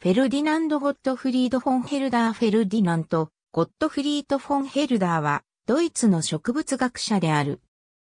フェルディナンド・ゴットフリード・フォンヘルダー・フェルディナント・ゴットフリート・フォンヘルダーは、ドイツの植物学者である。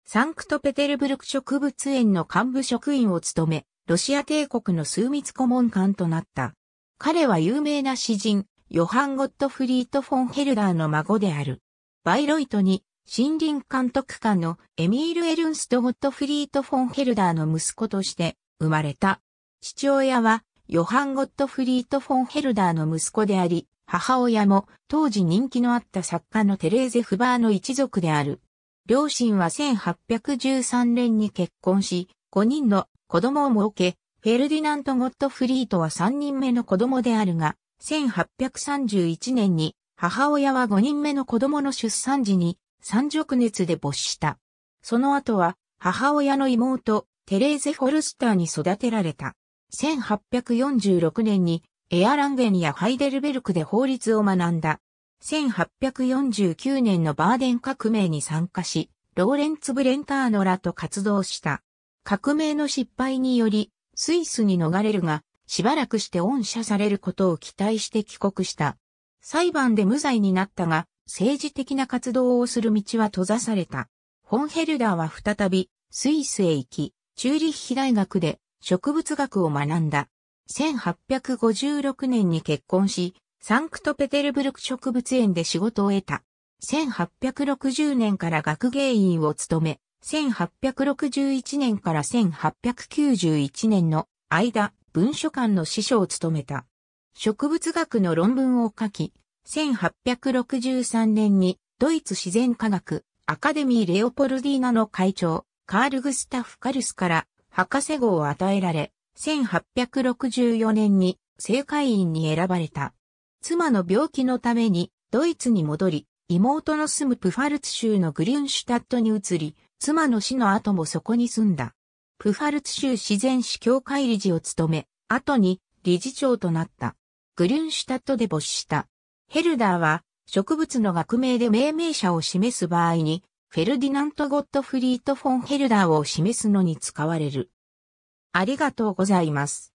サンクトペテルブルク植物園の幹部職員を務め、ロシア帝国の枢密顧問官となった。彼は有名な詩人、ヨハン・ゴットフリート・フォンヘルダーの孫である。バイロイトに、森林監督官のエミール・エルンスト・ゴットフリート・フォンヘルダーの息子として生まれた。父親はヨハン・ゴットフリート・フォン・ヘルダーの息子であり、母親も当時人気のあった作家のテレーゼ・フバーの一族である。両親は1813年に結婚し、5人の子供を設け、フェルディナント・ゴットフリートは3人目の子供であるが、1831年に母親は5人目の子供の出産時に三直熱で没した。その後は母親の妹、テレーゼ・フォルスターに育てられた。1846年にエアランゲンやハイデルベルクで法律を学んだ。1849年のバーデン革命に参加し、ローレンツ・ブレンターノらと活動した。革命の失敗により、スイスに逃れるが、しばらくして恩赦されることを期待して帰国した。裁判で無罪になったが、政治的な活動をする道は閉ざされた。ォンヘルダーは再び、スイスへ行き、チューリッヒ大学で植物学を学んだ。1856年に結婚し、サンクトペテルブルク植物園で仕事を得た。1860年から学芸員を務め、1861年から1891年の間、文書館の師匠を務めた。植物学の論文を書き、1863年にドイツ自然科学アカデミーレオポルディーナの会長、カール・グスタフ・カルスから博士号を与えられ、1864年に政界員に選ばれた。妻の病気のためにドイツに戻り、妹の住むプファルツ州のグリュンシュタットに移り、妻の死の後もそこに住んだ。プファルツ州自然史協会理事を務め、後に理事長となった。グリュンシュタットで没した。ヘルダーは植物の学名で命名者を示す場合にフェルディナント・ゴットフリート・フォン・ヘルダーを示すのに使われる。ありがとうございます。